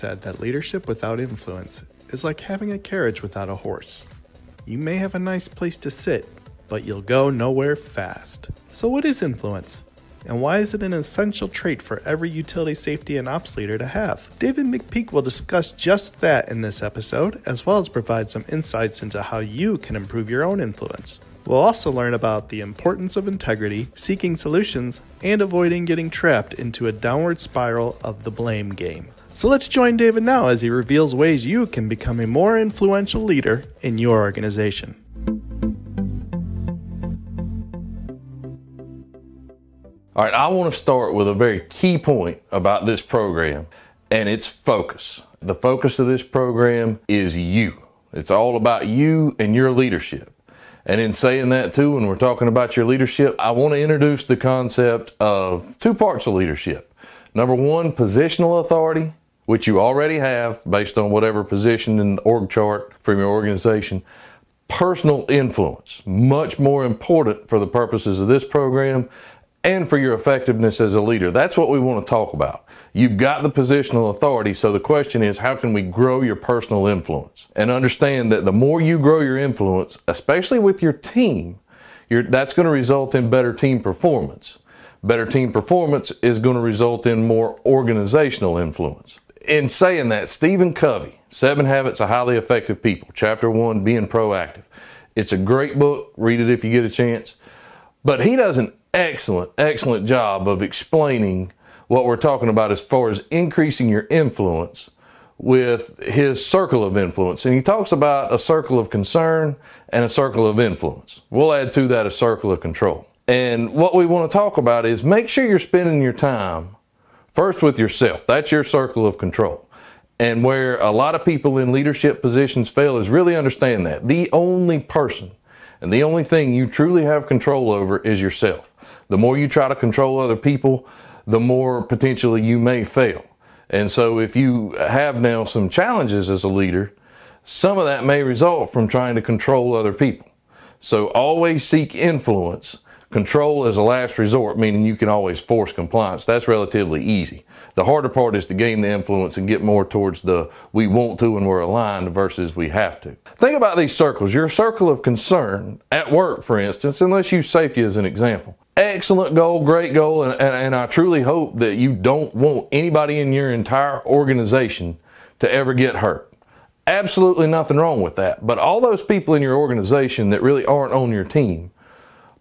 said that leadership without influence is like having a carriage without a horse. You may have a nice place to sit, but you'll go nowhere fast. So, what is influence? And why is it an essential trait for every utility safety and ops leader to have? David McPeak will discuss just that in this episode, as well as provide some insights into how you can improve your own influence. We'll also learn about the importance of integrity, seeking solutions, and avoiding getting trapped into a downward spiral of the blame game. So let's join David now as he reveals ways you can become a more influential leader in your organization. All right, I want to start with a very key point about this program, and it's focus. The focus of this program is you. It's all about you and your leadership. And in saying that too, when we're talking about your leadership, I want to introduce the concept of two parts of leadership. Number one, positional authority, which you already have based on whatever position in the org chart from your organization. Personal influence, much more important for the purposes of this program and for your effectiveness as a leader. That's what we want to talk about. You've got the positional authority, so the question is how can we grow your personal influence? And understand that the more you grow your influence, especially with your team, that's going to result in better team performance. Better team performance is going to result in more organizational influence. In saying that, Stephen Covey, Seven Habits of Highly Effective People, Chapter One Being Proactive. It's a great book. Read it if you get a chance. But he doesn't excellent, excellent job of explaining what we're talking about as far as increasing your influence with his circle of influence. And he talks about a circle of concern and a circle of influence. We'll add to that a circle of control. And what we want to talk about is make sure you're spending your time first with yourself. That's your circle of control. And where a lot of people in leadership positions fail is really understand that. The only person and the only thing you truly have control over is yourself. The more you try to control other people, the more potentially you may fail. And so if you have now some challenges as a leader, some of that may result from trying to control other people. So always seek influence. Control is a last resort, meaning you can always force compliance. That's relatively easy. The harder part is to gain the influence and get more towards the we want to and we're aligned versus we have to. Think about these circles. Your circle of concern at work, for instance, and let's use safety as an example excellent goal, great goal, and, and, and I truly hope that you don't want anybody in your entire organization to ever get hurt. Absolutely nothing wrong with that. But all those people in your organization that really aren't on your team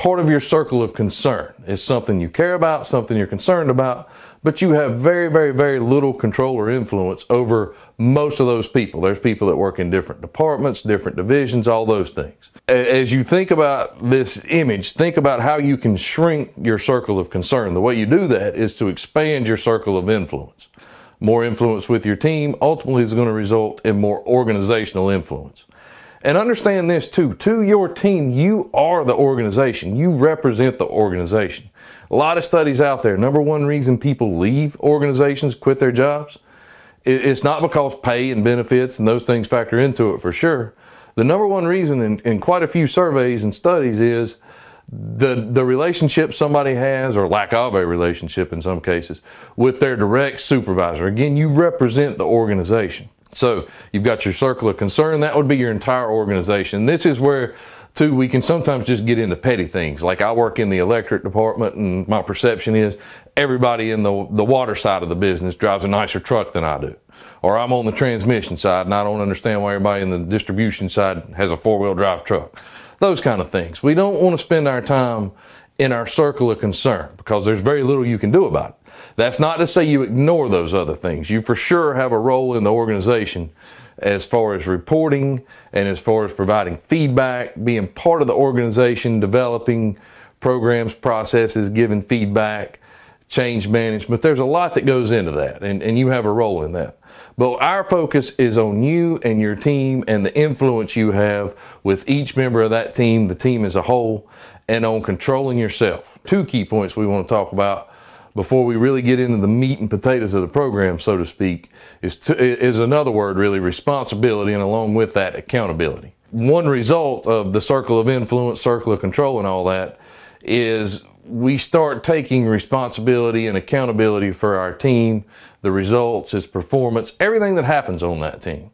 part of your circle of concern. It's something you care about, something you're concerned about, but you have very, very, very little control or influence over most of those people. There's people that work in different departments, different divisions, all those things. As you think about this image, think about how you can shrink your circle of concern. The way you do that is to expand your circle of influence. More influence with your team ultimately is going to result in more organizational influence. And understand this too to your team, you are the organization, you represent the organization. A lot of studies out there. Number one reason people leave organizations, quit their jobs, it's not because pay and benefits and those things factor into it for sure. The number one reason in, in quite a few surveys and studies is the, the relationship somebody has, or lack of a relationship in some cases, with their direct supervisor. Again, you represent the organization. So you've got your circle of concern. That would be your entire organization. This is where Two, we can sometimes just get into petty things. Like I work in the electric department, and my perception is everybody in the, the water side of the business drives a nicer truck than I do. Or I'm on the transmission side, and I don't understand why everybody in the distribution side has a four wheel drive truck. Those kind of things. We don't want to spend our time in our circle of concern because there's very little you can do about it. That's not to say you ignore those other things. You for sure have a role in the organization as far as reporting and as far as providing feedback, being part of the organization, developing programs, processes, giving feedback, change management. There's a lot that goes into that, and, and you have a role in that. But our focus is on you and your team and the influence you have with each member of that team, the team as a whole, and on controlling yourself. Two key points we want to talk about before we really get into the meat and potatoes of the program, so to speak, is, to, is another word really responsibility and along with that accountability. One result of the circle of influence, circle of control, and all that is we start taking responsibility and accountability for our team, the results, its performance, everything that happens on that team.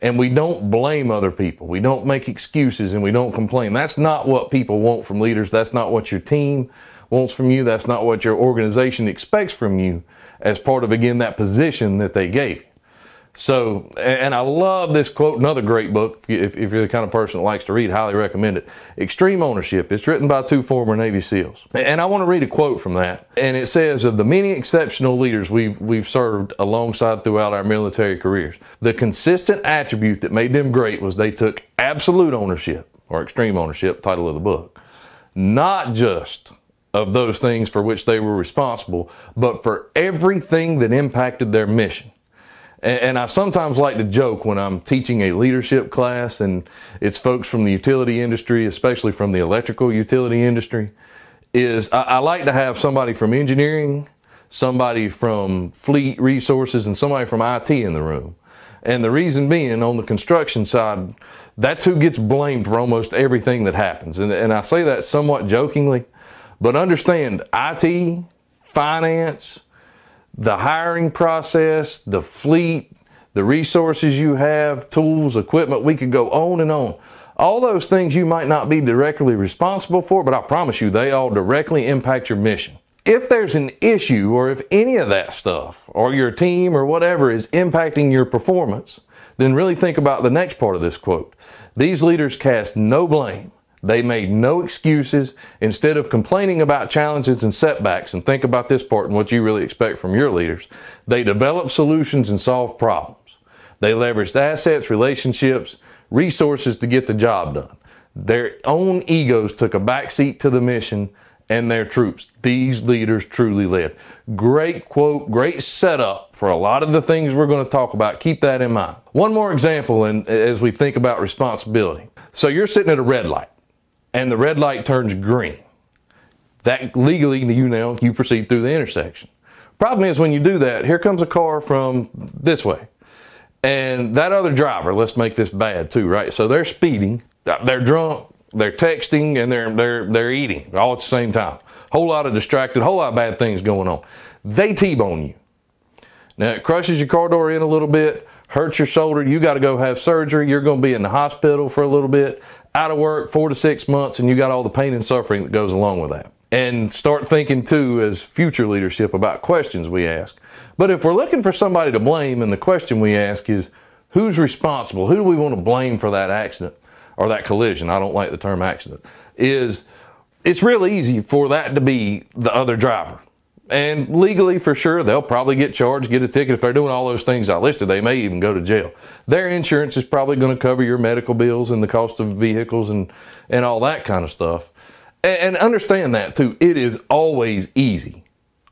And we don't blame other people. We don't make excuses and we don't complain. That's not what people want from leaders. That's not what your team wants from you. That's not what your organization expects from you as part of, again, that position that they gave So, and I love this quote, another great book. If, if, you're the kind of person that likes to read, highly recommend it. Extreme Ownership. It's written by two former Navy SEALs. And I want to read a quote from that. And it says of the many exceptional leaders we've, we've served alongside throughout our military careers, the consistent attribute that made them great was they took absolute ownership or extreme ownership, title of the book, not just of those things for which they were responsible, but for everything that impacted their mission. And, I sometimes like to joke when I'm teaching a leadership class and it's folks from the utility industry, especially from the electrical utility industry, is I like to have somebody from engineering, somebody from fleet resources, and somebody from IT in the room. And the reason being, on the construction side, that's who gets blamed for almost everything that happens. And, and I say that somewhat jokingly, but understand IT, finance, the hiring process, the fleet, the resources you have, tools, equipment, we could go on and on. All those things you might not be directly responsible for, but I promise you they all directly impact your mission. If there's an issue or if any of that stuff or your team or whatever is impacting your performance, then really think about the next part of this quote. These leaders cast no blame they made no excuses. Instead of complaining about challenges and setbacks, and think about this part and what you really expect from your leaders, they developed solutions and solved problems. They leveraged assets, relationships, resources to get the job done. Their own egos took a backseat to the mission and their troops. These leaders truly led. Great quote, great setup for a lot of the things we're going to talk about. Keep that in mind. One more example and as we think about responsibility. So you're sitting at a red light and the red light turns green. That legally, you now, you proceed through the intersection. Problem is when you do that, here comes a car from this way. And that other driver, let's make this bad too, right? So they're speeding, they're drunk, they're texting, and they're, they're, they're eating all at the same time. Whole lot of distracted, whole lot of bad things going on. They T-bone you. Now it crushes your car door in a little bit, hurts your shoulder, you gotta go have surgery, you're gonna be in the hospital for a little bit out of work four to six months and you got all the pain and suffering that goes along with that. And start thinking too as future leadership about questions we ask. But if we're looking for somebody to blame and the question we ask is, who's responsible? Who do we want to blame for that accident or that collision? I don't like the term accident. Is it's real easy for that to be the other driver. And legally, for sure, they'll probably get charged, get a ticket. If they're doing all those things I listed, they may even go to jail. Their insurance is probably going to cover your medical bills and the cost of vehicles and, and all that kind of stuff. And, and understand that, too. It is always easy,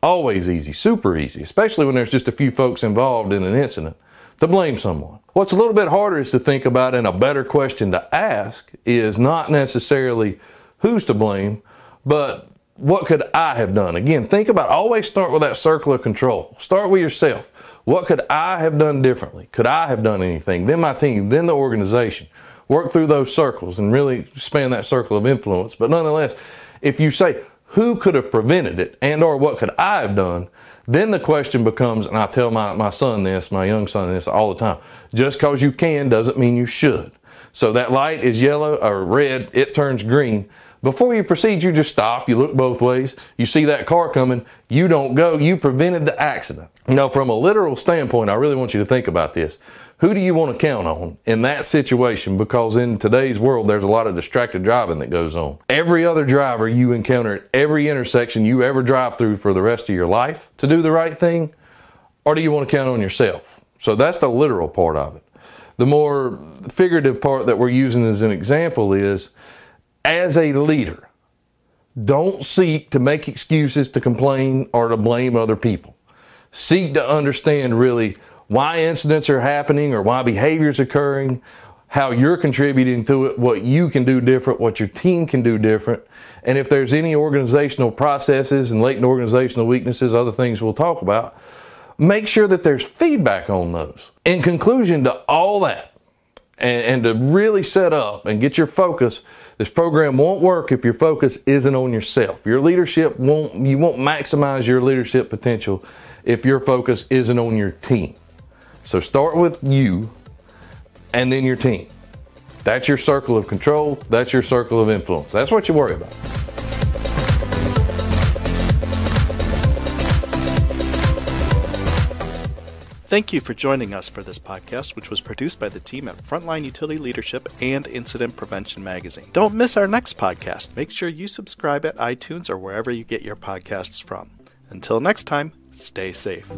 always easy, super easy, especially when there's just a few folks involved in an incident to blame someone. What's a little bit harder is to think about, and a better question to ask is not necessarily who's to blame, but what could I have done? Again, think about always start with that circle of control. Start with yourself. What could I have done differently? Could I have done anything? Then my team, then the organization. Work through those circles and really expand that circle of influence. But nonetheless, if you say, who could have prevented it and or what could I have done? Then the question becomes, and I tell my, my son this, my young son this all the time, just because you can doesn't mean you should. So that light is yellow or red, it turns green. Before you proceed, you just stop, you look both ways, you see that car coming, you don't go, you prevented the accident. Now, from a literal standpoint, I really want you to think about this. Who do you want to count on in that situation? Because in today's world, there's a lot of distracted driving that goes on. Every other driver you encounter at every intersection you ever drive through for the rest of your life to do the right thing, or do you want to count on yourself? So that's the literal part of it. The more figurative part that we're using as an example is as a leader, don't seek to make excuses to complain or to blame other people. Seek to understand really why incidents are happening or why behavior is occurring, how you're contributing to it, what you can do different, what your team can do different. And if there's any organizational processes and latent organizational weaknesses, other things we'll talk about, make sure that there's feedback on those. In conclusion to all that, and, and to really set up and get your focus. This program won't work if your focus isn't on yourself. Your leadership won't, you won't maximize your leadership potential if your focus isn't on your team. So start with you and then your team. That's your circle of control. That's your circle of influence. That's what you worry about. Thank you for joining us for this podcast, which was produced by the team at Frontline Utility Leadership and Incident Prevention Magazine. Don't miss our next podcast. Make sure you subscribe at iTunes or wherever you get your podcasts from. Until next time, stay safe.